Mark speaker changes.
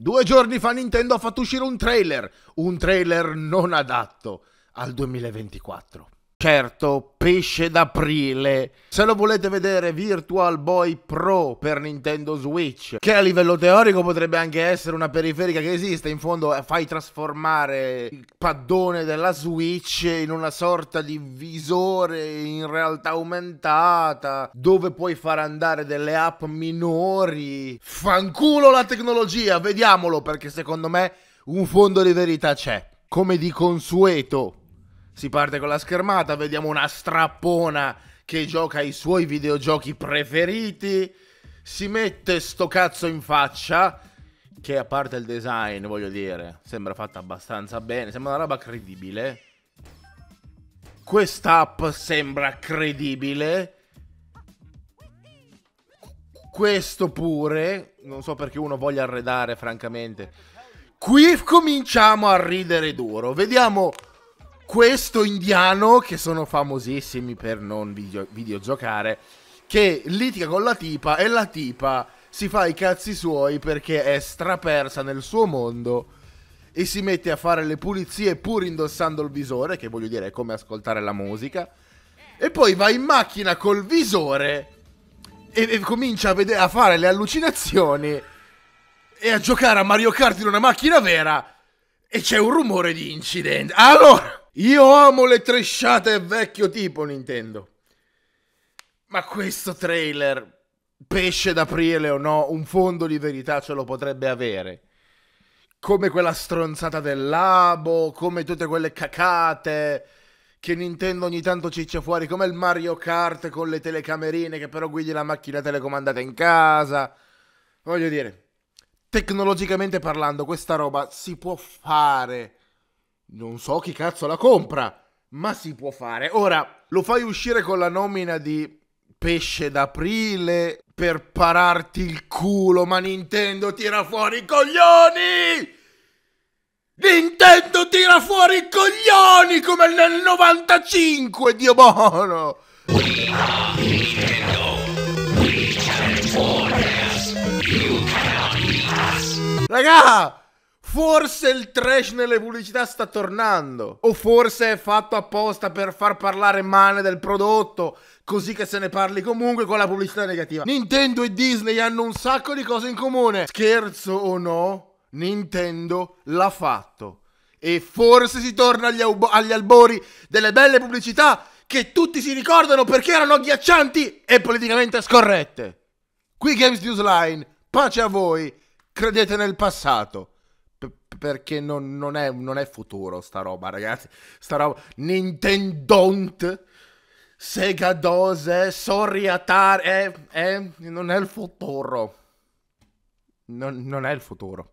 Speaker 1: Due giorni fa Nintendo ha fatto uscire un trailer, un trailer non adatto al 2024. Certo, pesce d'aprile. Se lo volete vedere Virtual Boy Pro per Nintendo Switch, che a livello teorico potrebbe anche essere una periferica che esiste, in fondo eh, fai trasformare il paddone della Switch in una sorta di visore in realtà aumentata, dove puoi far andare delle app minori. Fanculo la tecnologia, vediamolo perché secondo me un fondo di verità c'è, come di consueto. Si parte con la schermata, vediamo una strappona che gioca ai suoi videogiochi preferiti, si mette sto cazzo in faccia, che a parte il design, voglio dire, sembra fatta abbastanza bene, sembra una roba credibile. Quest'app sembra credibile. Questo pure, non so perché uno voglia arredare, francamente. Qui cominciamo a ridere duro. Vediamo questo indiano, che sono famosissimi per non video- videogiocare, che litiga con la tipa e la tipa si fa i cazzi suoi perché è strapersa nel suo mondo e si mette a fare le pulizie pur indossando il visore, che voglio dire è come ascoltare la musica, e poi va in macchina col visore e, e comincia a, vedere, a fare le allucinazioni e a giocare a Mario Kart in una macchina vera e c'è un rumore di incidente. Allora... Io amo le tresciate vecchio tipo Nintendo. Ma questo trailer, pesce d'aprile o no, un fondo di verità ce lo potrebbe avere. Come quella stronzata del labo, come tutte quelle cacate che Nintendo ogni tanto ciccia fuori, come il Mario Kart con le telecamerine che però guidi la macchina telecomandata in casa. Voglio dire, tecnologicamente parlando, questa roba si può fare non so chi cazzo la compra, ma si può fare. Ora, lo fai uscire con la nomina di pesce d'aprile per pararti il culo, ma Nintendo tira fuori i coglioni! Nintendo tira fuori i coglioni come nel 95, Dio buono! Raga! Forse il trash nelle pubblicità sta tornando. O forse è fatto apposta per far parlare male del prodotto, così che se ne parli comunque con la pubblicità negativa. Nintendo e Disney hanno un sacco di cose in comune. Scherzo o no, Nintendo l'ha fatto. E forse si torna agli, agli albori delle belle pubblicità che tutti si ricordano perché erano agghiaccianti e politicamente scorrette. Qui Games News Line, pace a voi, credete nel passato perché non, non, è, non, è, futuro sta roba, ragazzi. Sta roba. Nintendo Sega Dose, Soriatar, eh, eh, non è il futuro. Non, non è il futuro.